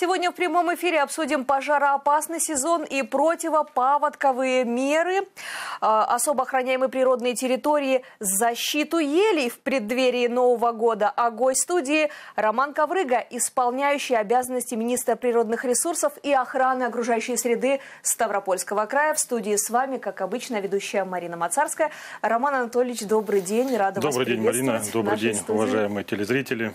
Сегодня в прямом эфире обсудим пожароопасный сезон и противопаводковые меры, а, особо охраняемые природные территории, защиту елей в преддверии Нового года. А гость студии Роман Коврыга, исполняющий обязанности министра природных ресурсов и охраны окружающей среды Ставропольского края. В студии с вами, как обычно, ведущая Марина Мацарская. Роман Анатольевич, добрый день. Рада добрый вас день, Марина. Добрый день, студии. уважаемые телезрители.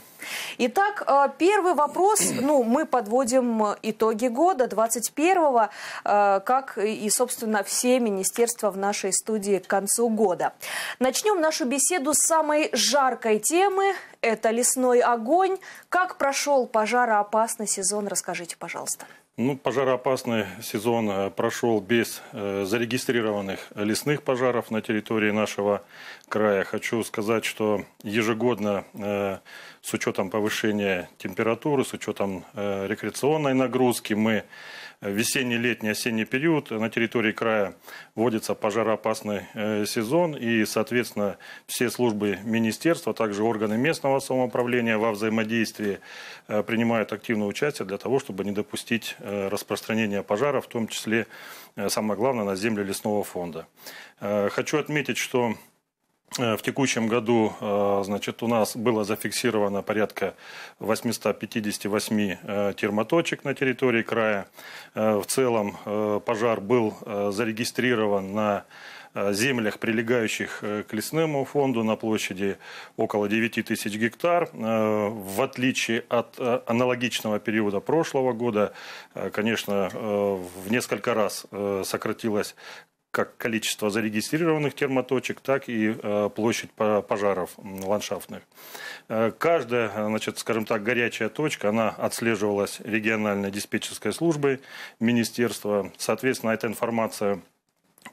Итак, а, первый вопрос. Ну, мы подводим подводим итоги года 21-го, э, как и, собственно, все министерства в нашей студии к концу года. Начнем нашу беседу с самой жаркой темы. Это лесной огонь. Как прошел пожароопасный сезон? Расскажите, пожалуйста. Ну, пожароопасный сезон э, прошел без э, зарегистрированных лесных пожаров на территории нашего края. Хочу сказать, что ежегодно э, с учетом повышения температуры, с учетом рекреационной нагрузки мы весенний, летний, осенний период на территории края вводится пожароопасный э, сезон, и, соответственно, все службы министерства, а также органы местного самоуправления во взаимодействии э, принимают активное участие для того, чтобы не допустить э, распространения пожара, в том числе, самое главное, на земле лесного фонда. Хочу отметить, что Э, в текущем году э, значит, у нас было зафиксировано порядка 858 э, термоточек на территории края. В целом пожар был зарегистрирован на землях, прилегающих к лесному фонду на площади около 9 тысяч гектар. В отличие от аналогичного периода прошлого года, конечно, в несколько раз сократилось как количество зарегистрированных термоточек, так и э, площадь пожаров ландшафтных. Э, каждая, э, значит, скажем так, горячая точка, она отслеживалась региональной диспетчерской службой министерства. Соответственно, эта информация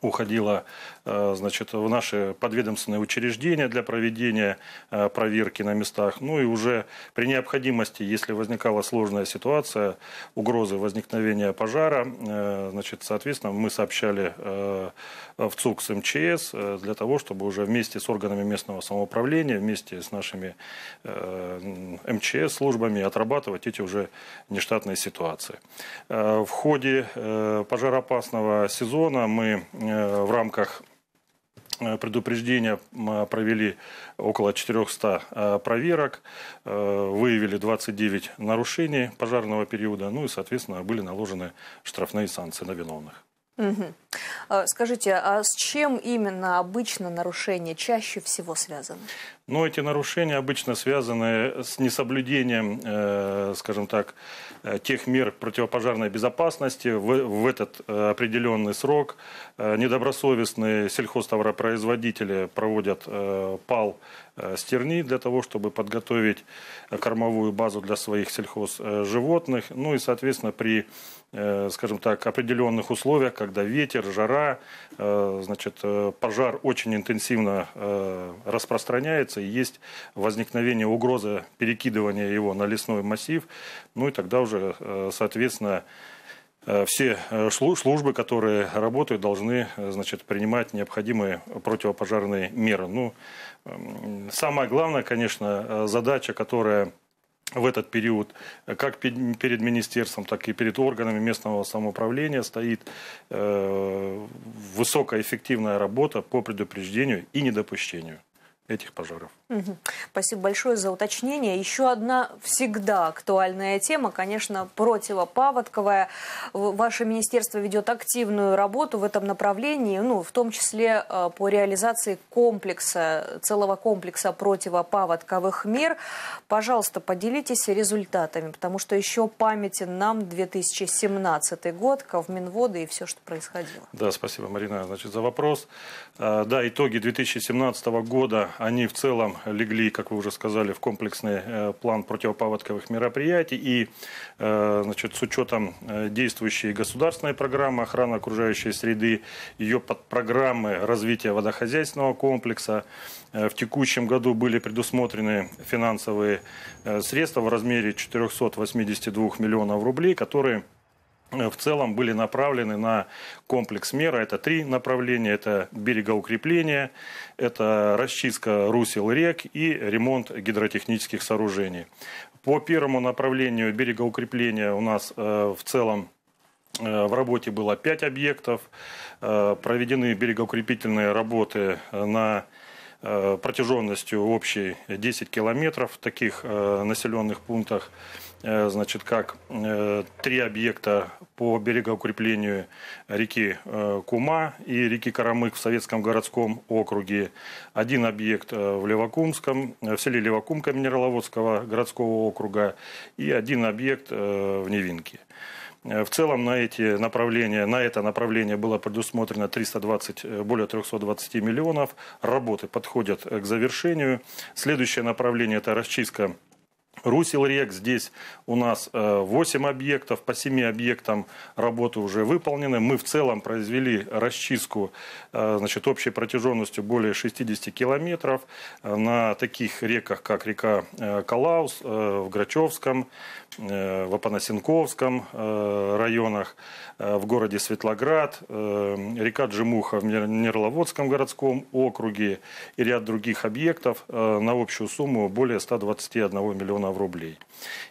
уходила э, значит, в наши подведомственные учреждения для проведения э, проверки на местах. Ну и уже при необходимости, если возникала сложная ситуация, угрозы возникновения пожара, э, значит, соответственно, мы сообщали в ЦУК с МЧС для того, чтобы уже вместе с органами местного самоуправления, вместе с нашими МЧС-службами отрабатывать эти уже нештатные ситуации. В ходе пожароопасного сезона мы Э, в рамках э, предупреждения э, провели около 400 проверок, выявили 29 нарушений пожарного периода, ну и, соответственно, были наложены штрафные санкции на виновных. Угу. Скажите, а с чем именно обычно нарушения чаще всего связаны? Ну, эти нарушения обычно связаны с несоблюдением, э, скажем так, э, тех мер противопожарной безопасности в, в этот э, определенный срок. Э, недобросовестные сельхозтоваропроизводители проводят э, пал Э, стерни для того, чтобы подготовить кормовую базу для своих сельхозживотных. Ну и, соответственно, при э, скажем так, определенных условиях, когда ветер, жара, э, значит, пожар очень интенсивно распространяется, и есть возникновение угрозы перекидывания его на лесной массив, ну и тогда уже, соответственно, Э, все э, службы, которые работают, должны э, значит, принимать необходимые противопожарные меры. Ну, самая главная, конечно, задача, которая в этот период как перед министерством, так и перед органами местного самоуправления стоит высокая эффективная работа по предупреждению и недопущению этих пожаров. Спасибо большое за уточнение. Еще одна всегда актуальная тема, конечно, противопаводковая. Ваше министерство ведет активную работу в этом направлении, ну, в том числе э, по реализации комплекса, целого комплекса противопаводковых мер. Пожалуйста, поделитесь результатами, потому что еще памятен нам 2017 год, Ковминводы и все, что происходило. Да, спасибо, Марина, значит, за вопрос. А, да, итоги 2017 года, они в целом легли, как вы уже сказали, в комплексный э, план противопаводковых мероприятий. И э, значит, с учетом э, действующей государственной программы охраны окружающей среды, ее подпрограммы развития водохозяйственного комплекса, в текущем году были предусмотрены финансовые средства в размере 482 миллионов рублей, которые Э, в целом были направлены на комплекс мер. Это три направления. Это берегоукрепление, это расчистка русел рек и ремонт гидротехнических сооружений. По первому направлению берегоукрепления у нас э, в целом э, в работе было пять объектов. Проведены берегоукрепительные работы на протяженностью общей 10 километров в таких населенных пунктах. Э, значит, как э, три объекта по берегоукреплению реки э, Кума и реки Карамык в Советском городском округе, один объект в Левокумском, в селе Левокумка Минераловодского городского округа и один объект в Невинке. В целом на, эти направления, на это направление было предусмотрено 320, более 320 миллионов. Работы подходят к завершению. Следующее направление – это расчистка Русел-рек здесь у нас 8 э, объектов, по 7 объектам работы уже выполнены. Мы в целом произвели расчистку э, значит, общей протяженностью более 60 километров э, на таких реках, как река Калаус в Грачевском, в Апанасенковском районах, в городе Светлоград, река Джимуха в Нерловодском городском округе и ряд других объектов на общую сумму более 121 миллиона миллионов рублей.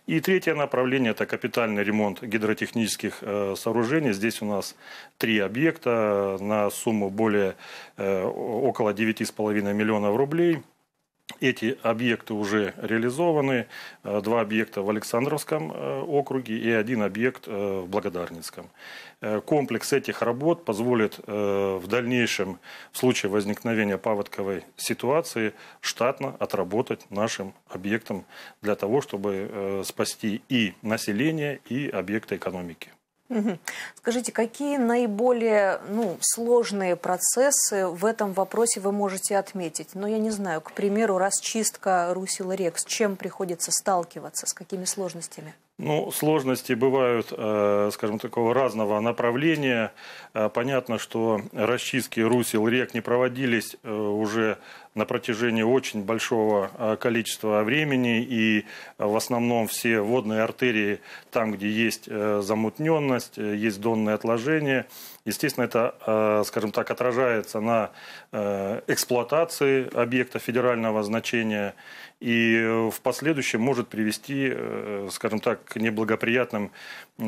И третье направление – это капитальный ремонт гидротехнических э, сооружений. Здесь у нас три объекта на сумму более э, около 9,5 миллионов рублей – эти объекты уже реализованы. Э, два объекта в Александровском э, округе и один объект э, в Благодарницком. Комплекс этих работ позволит в дальнейшем, в случае возникновения паводковой ситуации, штатно отработать нашим объектам для того, чтобы спасти и население, и объекты экономики. Скажите, какие наиболее ну, сложные процессы в этом вопросе вы можете отметить? Ну, я не знаю, к примеру, расчистка русел рек с чем приходится сталкиваться, с какими сложностями? Ну, сложности бывают, э, скажем, такого разного направления. Э, понятно, что расчистки русел рек не проводились э, уже на протяжении очень большого а, количества времени, и а, в основном все водные артерии, там, где есть э, замутненность, э, есть донные отложения, Естественно, это, э, скажем так, отражается на э, эксплуатации объекта федерального значения и в последующем может привести, э, скажем так, к неблагоприятным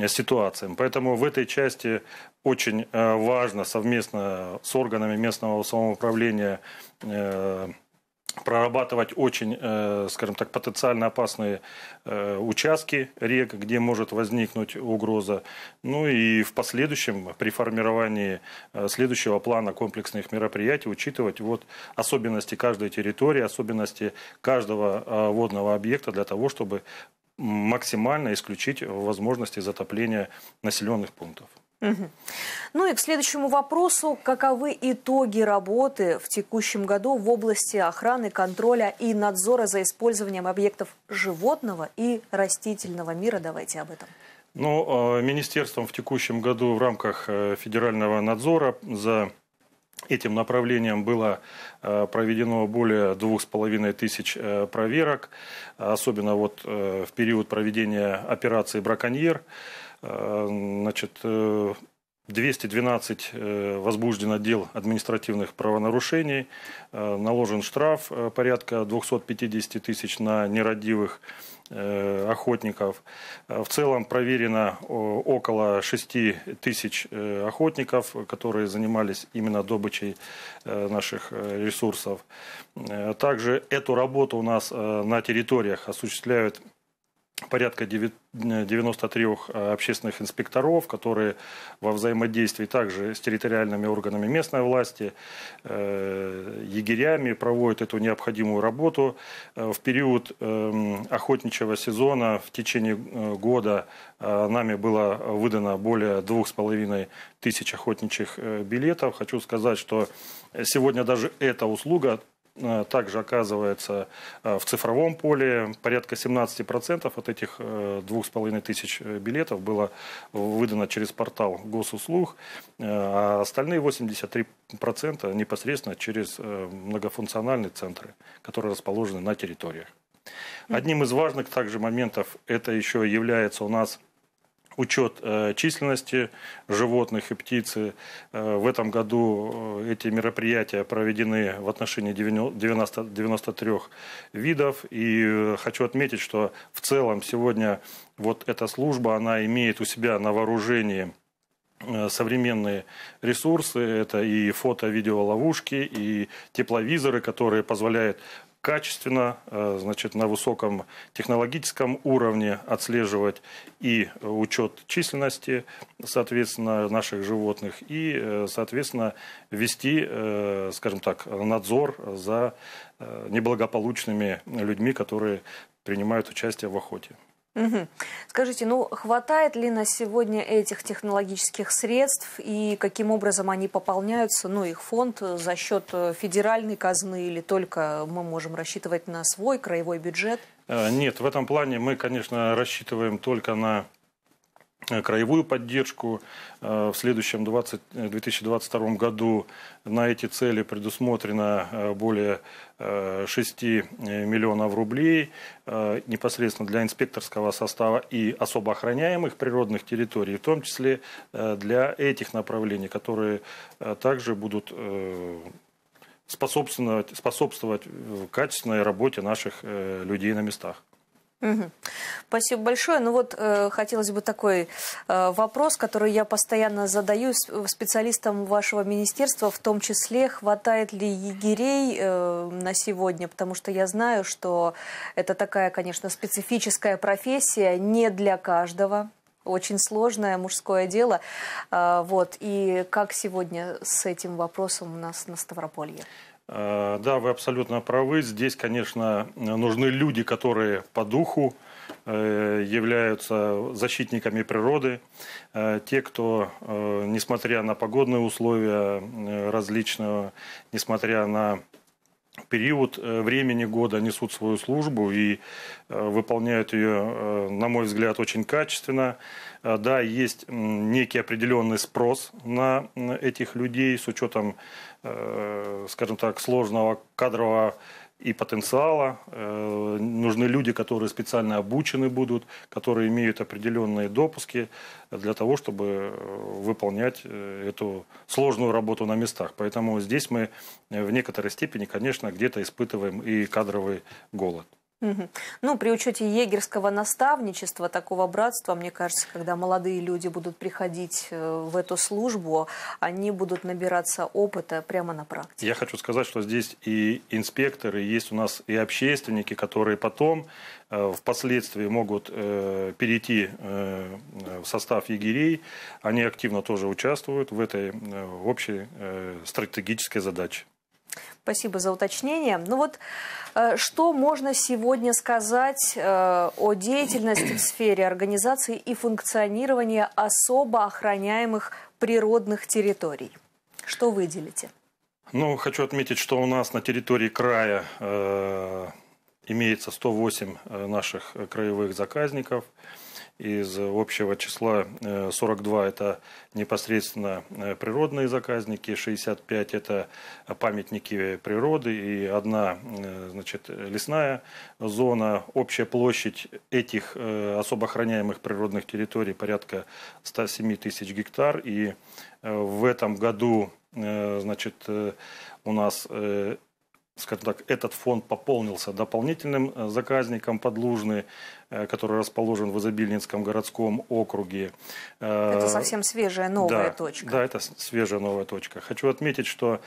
ситуациям. Поэтому в этой части очень важно совместно с органами местного самоуправления прорабатывать очень, э, скажем так, потенциально опасные э, участки рек, где может возникнуть угроза. Ну и в последующем, при формировании э, следующего плана комплексных мероприятий, учитывать вот особенности каждой территории, особенности каждого водного объекта для того, чтобы максимально исключить возможности затопления населенных пунктов. Ну и к следующему вопросу. Каковы итоги работы в текущем году в области охраны, контроля и надзора за использованием объектов животного и растительного мира? Давайте об этом. Ну, а, министерством в текущем году в рамках э, федерального надзора за Этим направлением было э, проведено более двух с половиной тысяч э, проверок, особенно вот в период проведения операции «Браконьер» значит, 212 э, э, возбуждено дел административных правонарушений, э, наложен штраф порядка 250 тысяч на нерадивых охотников. В целом проверено около 6 тысяч охотников, которые занимались именно добычей наших ресурсов. Также эту работу у нас на территориях осуществляют порядка 93 э, э, общественных инспекторов, которые во взаимодействии также с территориальными органами местной власти, э, егерями проводят эту необходимую работу. В период эм, охотничьего сезона в течение года нами было выдано более двух с половиной тысяч охотничьих билетов. Хочу сказать, что сегодня даже эта услуга Э, также оказывается э, в цифровом поле. Порядка 17% от этих 2,5 э, тысяч билетов было выдано через портал госуслуг, а остальные 83% непосредственно через многофункциональные центры, которые расположены на территориях. Одним из важных также моментов это еще является у нас – учет э, численности животных и птиц. Э, в этом году э, эти мероприятия проведены в отношении 90, 93 видов. И хочу отметить, что в целом сегодня вот эта служба, она имеет у себя на вооружении современные ресурсы. Это и фото-видеоловушки, и тепловизоры, которые позволяют качественно, э, значит, на высоком технологическом уровне отслеживать и э, учет численности, соответственно, наших животных, и, э, соответственно, вести, скажем так, надзор за неблагополучными людьми, которые принимают участие в охоте. Угу. Скажите, ну хватает ли на сегодня этих технологических средств и каким образом они пополняются, ну их фонд э, за счет э, федеральной казны или только мы можем рассчитывать на свой краевой бюджет? Э, нет, в этом плане мы, конечно, рассчитываем только на Э, краевую поддержку. Э, в следующем 20, 2022 э, году на эти цели предусмотрено более 6 миллионов рублей непосредственно для инспекторского состава и особо охраняемых природных территорий, в том числе для этих направлений, которые также будут способствовать, способствовать качественной работе наших людей на местах. Спасибо большое. Ну вот э, хотелось бы такой э, вопрос, который я постоянно задаю э, специалистам вашего министерства, в том числе, хватает ли егерей на сегодня, потому что я знаю, что это такая, конечно, специфическая профессия, не для каждого, очень сложное мужское дело. А, вот. И как сегодня с этим вопросом у нас на Ставрополье? Э, да, вы абсолютно правы. Здесь, конечно, нужны люди, которые по духу э, являются защитниками природы, э, те, кто, несмотря на погодные условия различного, несмотря на период времени года несут свою службу и выполняют ее, на мой взгляд, очень качественно. Да, есть некий определенный спрос на этих людей с учетом Э, скажем так, сложного кадрового и потенциала. Э, нужны люди, которые специально обучены будут, которые имеют определенные допуски для того, чтобы э, выполнять эту сложную работу на местах. Поэтому здесь мы в некоторой степени, конечно, где-то испытываем и кадровый голод. Ну, при учете егерского наставничества, такого братства, мне кажется, когда молодые люди будут приходить э, в эту службу, они будут набираться опыта прямо на практике. Я хочу сказать, что здесь и инспекторы, есть у нас и общественники, которые потом э, впоследствии могут э, перейти в состав егерей. Они активно тоже участвуют в этой общей стратегической задаче. Спасибо за уточнение. Ну вот, э, что можно сегодня сказать э, о деятельности в сфере организации и функционирования особо охраняемых природных территорий? Что выделите? Ну, хочу отметить, что у нас на территории края э, имеется 108 э, наших краевых заказников – из общего числа 42 э, – это непосредственно э, природные заказники, 65 – это памятники природы и одна э, значит, лесная зона. Общая площадь этих особо охраняемых природных территорий порядка 107 тысяч гектар. И в этом году значит, у нас скажем так, этот фонд пополнился дополнительным э, заказником Подлужный, э, который расположен в Изобильницком городском округе. Э, это совсем свежая новая да, точка. Да, это свежая новая точка. Хочу отметить, что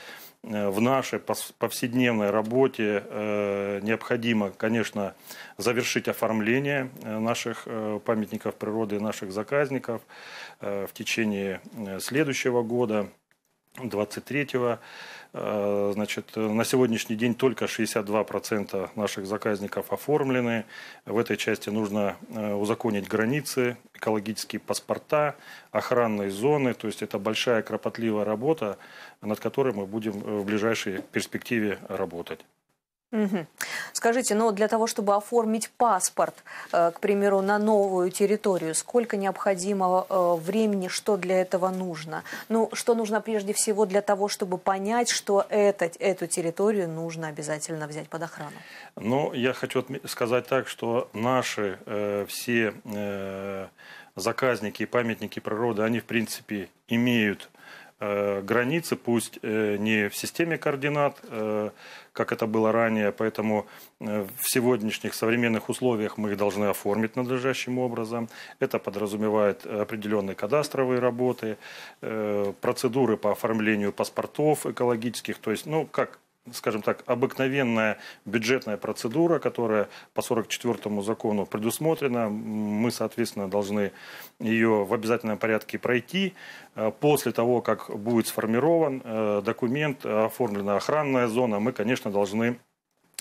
в нашей повседневной работе необходимо, конечно, завершить оформление наших памятников природы, и наших заказников в течение следующего года, 23 года. Э, значит, на сегодняшний день только 62% наших заказников оформлены. В этой части нужно э, узаконить границы, экологические паспорта, охранные зоны. То есть это большая кропотливая работа, над которой мы будем э, в ближайшей перспективе работать. Угу. Скажите, но ну, для того, чтобы оформить паспорт, э, к примеру, на новую территорию, сколько необходимо э, времени, что для этого нужно? Ну, что нужно прежде всего для того, чтобы понять, что этот эту территорию нужно обязательно взять под охрану? Ну, я хочу сказать так, что наши э, все э, заказники и памятники природы, они, в принципе, имеют Э, границы, пусть э, не в системе координат, э, как это было ранее, поэтому в сегодняшних современных условиях мы их должны оформить надлежащим образом. Это подразумевает определенные кадастровые работы, процедуры по оформлению паспортов экологических, то есть, ну, как скажем так, обыкновенная бюджетная процедура, которая по 44 закону предусмотрена. Мы, соответственно, должны ее в обязательном порядке пройти. Э, после того, как будет сформирован э, документ, э, оформлена охранная зона, мы, конечно, должны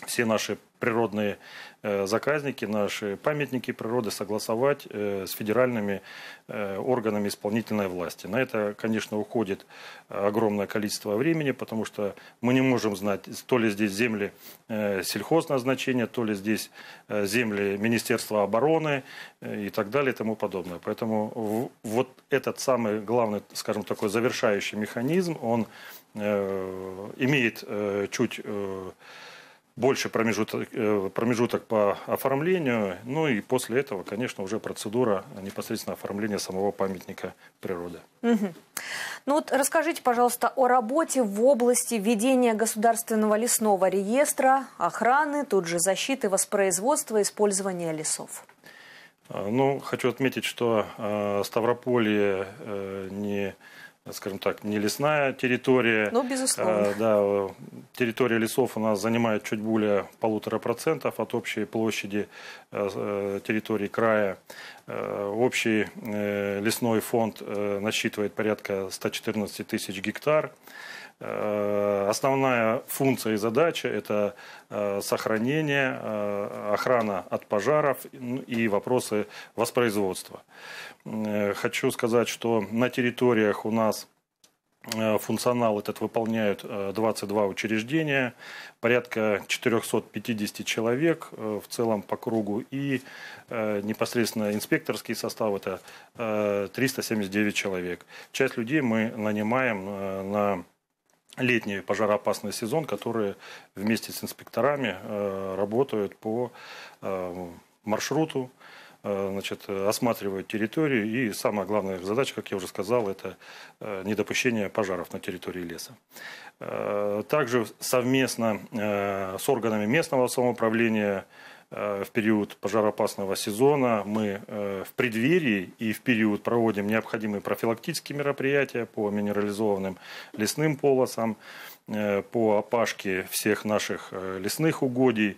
все наши природные э, заказники, наши памятники природы согласовать э, с федеральными э, органами исполнительной власти. На это, конечно, уходит огромное количество времени, потому что мы не можем знать, то ли здесь земли сельхозназначения, то ли здесь земли Министерства обороны и так далее и тому подобное. Поэтому вот этот самый главный, скажем, такой завершающий механизм, он имеет чуть больше промежуток, э, промежуток по оформлению, ну и после этого, конечно, уже процедура непосредственно оформления самого памятника природы. Угу. Ну вот расскажите, пожалуйста, о работе в области ведения государственного лесного реестра, охраны, тут же защиты, воспроизводства, использования лесов. А, ну, хочу отметить, что а, э, Ставрополье не скажем так, не лесная территория. Ну, безусловно. А, да, э, территория лесов у нас занимает чуть более полутора процентов от общей площади э, э, территории края. Общий лесной фонд насчитывает порядка 114 тысяч гектар. Э, основная функция и задача – это э, сохранение, э, охрана от пожаров и вопросы воспроизводства. Хочу сказать, что на территориях у нас функционал этот выполняют 22 учреждения, порядка 450 человек в целом по кругу и непосредственно инспекторский состав это 379 человек. Часть людей мы нанимаем на летний пожароопасный сезон, которые вместе с инспекторами э, работают по э, маршруту, э, значит, осматривают территорию. И самая главная задача, как я уже сказал, это недопущение пожаров на территории леса. Также совместно с органами местного самоуправления Э, в период пожароопасного сезона мы э, в преддверии и в период проводим необходимые профилактические мероприятия по минерализованным лесным полосам, э, по опашке всех наших лесных угодий,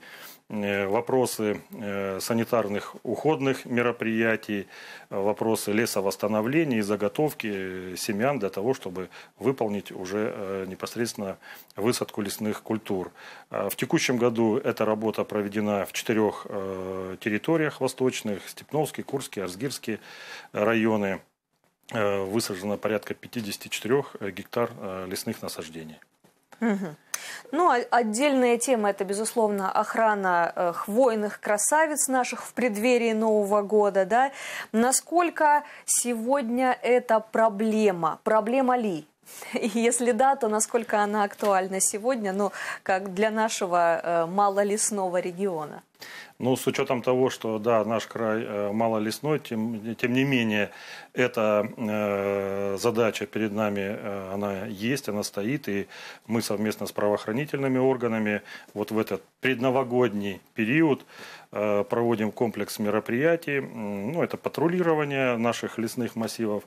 Э, вопросы э, санитарных уходных мероприятий, э, вопросы лесовосстановления и заготовки семян для того, чтобы выполнить уже непосредственно высадку лесных культур. В текущем году эта работа проведена в четырех территориях восточных – Степновский, Курский, Арзгирский районы. Высажено порядка 54 гектар лесных насаждений. Ну, а отдельная тема – это, безусловно, охрана э, хвойных красавиц наших в преддверии Нового года. Да? Насколько сегодня это проблема? Проблема ли? И если да, то насколько она актуальна сегодня, ну, как для нашего э, малолесного региона? Ну, с учетом того, что, да, наш край э, малолесной, тем, тем не менее, эта э, задача перед нами, э, она есть, она стоит, и мы совместно с правоохранительными органами вот в этот предновогодний период э, проводим комплекс мероприятий, ну, это патрулирование наших лесных массивов.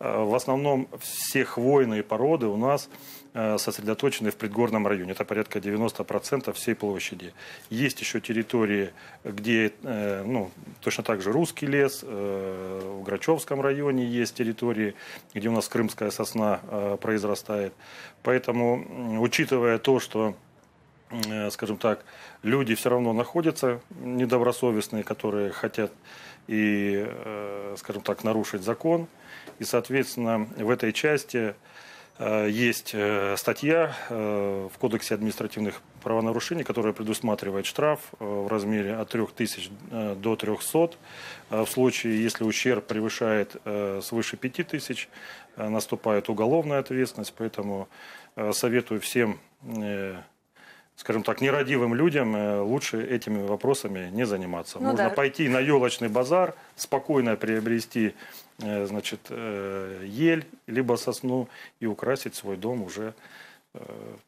Э, в основном все хвойные породы у нас Э, сосредоточены в предгорном районе. Это порядка 90% всей площади. Есть еще территории, где э, ну, точно так же русский лес, э, в Грачевском районе есть территории, где у нас крымская сосна произрастает. Поэтому, учитывая то, что скажем так, люди все равно находятся недобросовестные, которые хотят и, скажем так, нарушить закон. И, соответственно, в этой части Э, есть э, статья э, в Кодексе административных правонарушений, которая предусматривает штраф в размере от 3000 до 300. В случае, если ущерб превышает свыше 5000, наступает уголовная ответственность. Поэтому советую всем скажем так, нерадивым людям э, лучше этими вопросами не заниматься. Ну, Можно да. пойти на елочный базар, спокойно приобрести э, значит, э, ель, либо сосну и украсить свой дом уже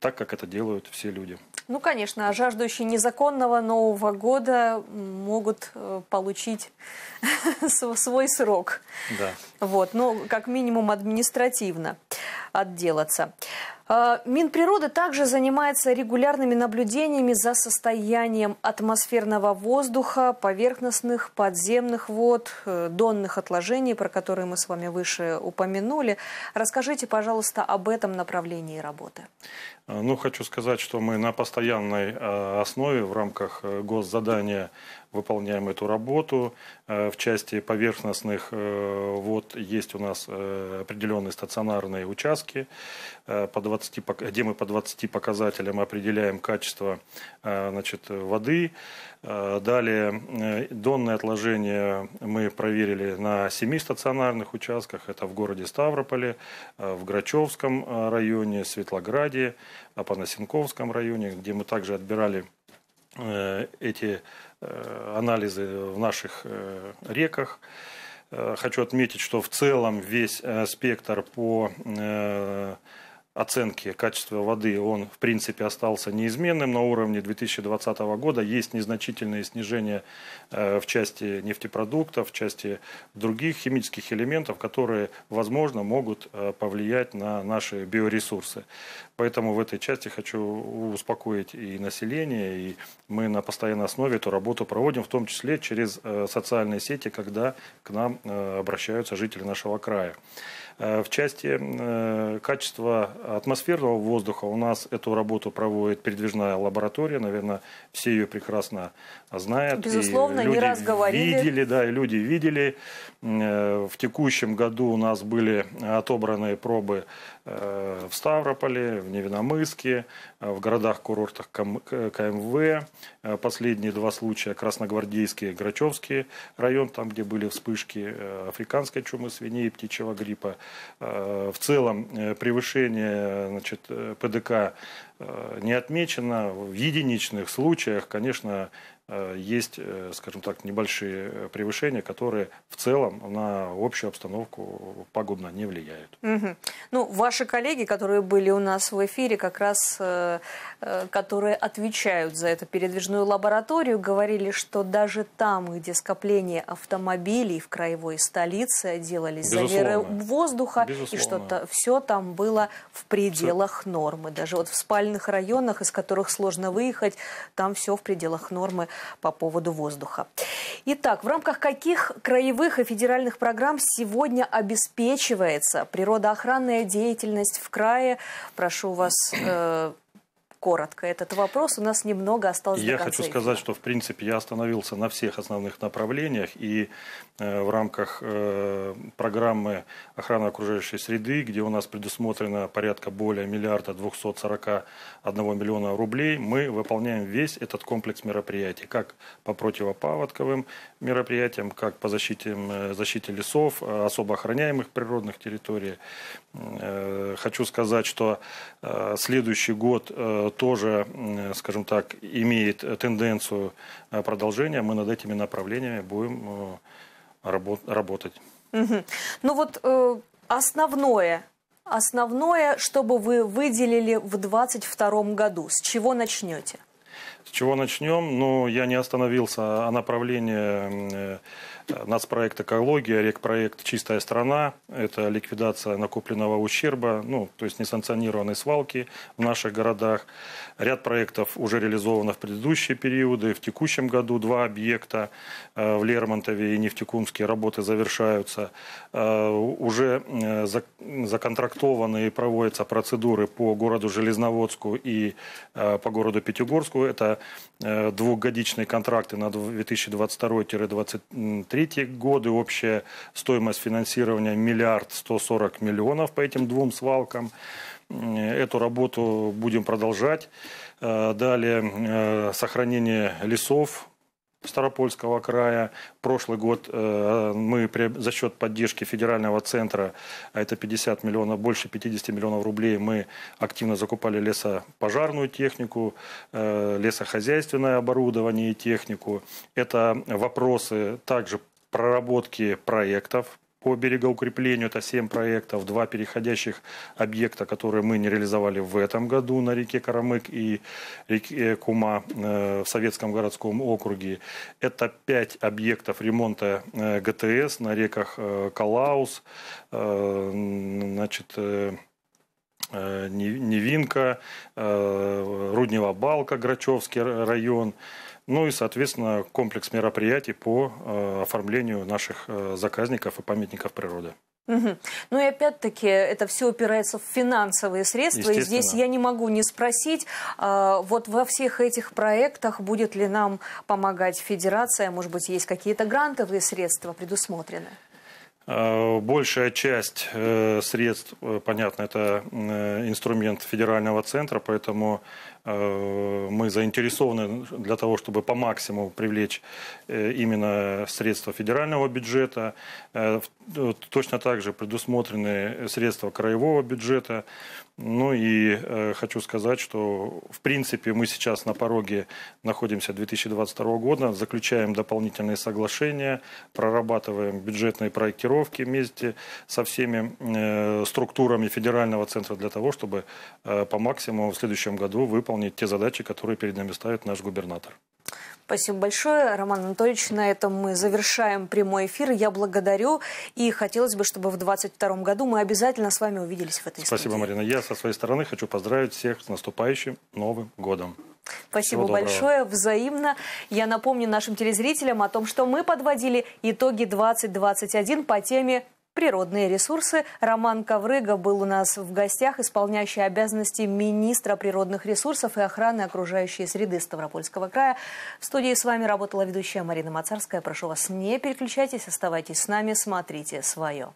так, как это делают все люди. Ну, конечно, а жаждущие незаконного Нового года могут получить свой срок. Да. Вот, ну, как минимум административно отделаться. Э, Минприроды также занимается регулярными наблюдениями за состоянием атмосферного воздуха, поверхностных, подземных вод, э, донных отложений, про которые мы с вами выше упомянули. Расскажите, пожалуйста, об этом направлении работы. Э, ну, хочу сказать, что мы на постоянной основе в рамках госзадания выполняем эту работу. Э, в части поверхностных э, вот есть у нас э, определенные стационарные участки, по 20, где мы по 20 показателям определяем качество значит, воды. Далее донные отложения мы проверили на семи стационарных участках. Это в городе Ставрополе, в Грачевском районе, Светлограде, Апанасенковском районе, где мы также отбирали эти Э, анализы в наших э, реках. Э, хочу отметить, что в целом весь спектр по оценки качества воды он, в принципе, остался неизменным на уровне 2020 года. Есть незначительные снижения э, в части нефтепродуктов, в части других химических элементов, которые, возможно, могут э, повлиять на наши биоресурсы. Поэтому в этой части хочу успокоить и население, и мы на постоянной основе эту работу проводим, в том числе через э, социальные сети, когда к нам обращаются жители нашего края. Э, в части э, качества атмосферного воздуха у нас эту работу проводит передвижная лаборатория. Наверное, все ее прекрасно знают. Безусловно, и люди не раз говорили. Видели, да, и люди видели. Э, в текущем году у нас были отобраны пробы Э, в Ставрополе, в Невиномыске, э, в городах-курортах КМВ. Э, последние два случая красногвардейские, Грачевский район, там, где были вспышки африканской чумы свиней и птичьего гриппа. В целом превышение значит, ПДК не отмечено. В единичных случаях, конечно, Э, есть, э, скажем так, небольшие э, превышения, которые в целом на общую обстановку пагубно не влияют. Угу. Ну, ваши коллеги, которые были у нас в эфире, как раз, которые отвечают за эту передвижную лабораторию, говорили, что даже там, где скопление автомобилей в краевой столице делались замеры воздуха, Безусловно. и что-то все там было в пределах все. нормы. Даже вот в спальных районах, из которых сложно выехать, там все в пределах нормы по поводу воздуха. Итак, в рамках каких краевых и федеральных программ сегодня обеспечивается природоохранная деятельность в крае? Прошу вас э, коротко этот вопрос. У нас немного осталось Я хочу эфира. сказать, что, в принципе, я остановился на всех основных направлениях. И э, в рамках э, программы охраны окружающей среды, где у нас предусмотрено порядка более миллиарда 241 миллиона рублей, мы выполняем весь этот комплекс мероприятий. Как по противопаводковым мероприятиям, как по защите, э, защите лесов, особо охраняемых природных территорий. хочу сказать, что следующий год тоже, скажем так, имеет э, тенденцию э, продолжения, мы над этими направлениями будем э, работать. Угу. Ну вот основное, основное, чтобы вы выделили в 2022 году, с чего начнете? С чего начнем? Ну, я не остановился о а направлении э, э, нацпроект «Экология», рекпроект «Чистая страна». Это ликвидация накопленного ущерба, ну, то есть несанкционированной свалки в наших городах. Ряд проектов уже реализовано в предыдущие периоды. В текущем году два объекта э, в Лермонтове и Нефтекумске работы завершаются. Уже законтрактованы и проводятся процедуры по городу Железноводску и по городу Пятигорску. Это двухгодичные контракты на 2022-2023 годы. Общая стоимость финансирования миллиард 140 миллионов по этим двум свалкам. Эту работу будем продолжать. Далее э, сохранение лесов, Старопольского края. Прошлый год э, мы за счет поддержки федерального центра, а это 50 миллионов, больше 50 миллионов рублей, мы активно закупали лесопожарную технику, э, лесохозяйственное оборудование и технику. Это вопросы также проработки проектов, по берегоукреплению, это 7 проектов, два переходящих объекта, которые мы не реализовали в этом году на реке Карамык и реке э, Кума э, в Советском городском округе. Это 5 объектов ремонта э, ГТС на реках Калаус, значит, Невинка, Руднева Балка, Грачевский район, ну и, соответственно, комплекс мероприятий по э, оформлению наших э, заказников и памятников природы. Угу. Ну и опять-таки это все упирается в финансовые средства. И здесь я не могу не спросить, а, вот во всех этих проектах будет ли нам помогать федерация, может быть, есть какие-то грантовые средства предусмотрены? Э, большая часть средств, понятно, это инструмент федерального центра, поэтому Э, мы заинтересованы для того, чтобы по максимуму привлечь э, именно средства федерального бюджета. Э, точно так же предусмотрены средства краевого бюджета. Ну и хочу сказать, что в принципе мы сейчас на пороге находимся 2022 года, заключаем дополнительные соглашения, прорабатываем бюджетные проектировки вместе со всеми структурами федерального центра для того, чтобы по максимуму в следующем году выполнить выполнить те задачи, которые перед нами ставит наш губернатор. Спасибо большое, Роман Анатольевич. На этом мы завершаем прямой эфир. Я благодарю. И хотелось бы, чтобы в 2022 году мы обязательно с вами увиделись в этой Спасибо, студии. Марина. Я со своей стороны хочу поздравить всех с наступающим Новым годом. Спасибо большое, взаимно. Я напомню нашим телезрителям о том, что мы подводили итоги 2021 по теме природные ресурсы. Роман Коврыга был у нас в гостях, исполняющий обязанности министра природных ресурсов и охраны окружающей среды Ставропольского края. В студии с вами работала ведущая Марина Мацарская. Прошу вас, не переключайтесь, оставайтесь с нами, смотрите свое.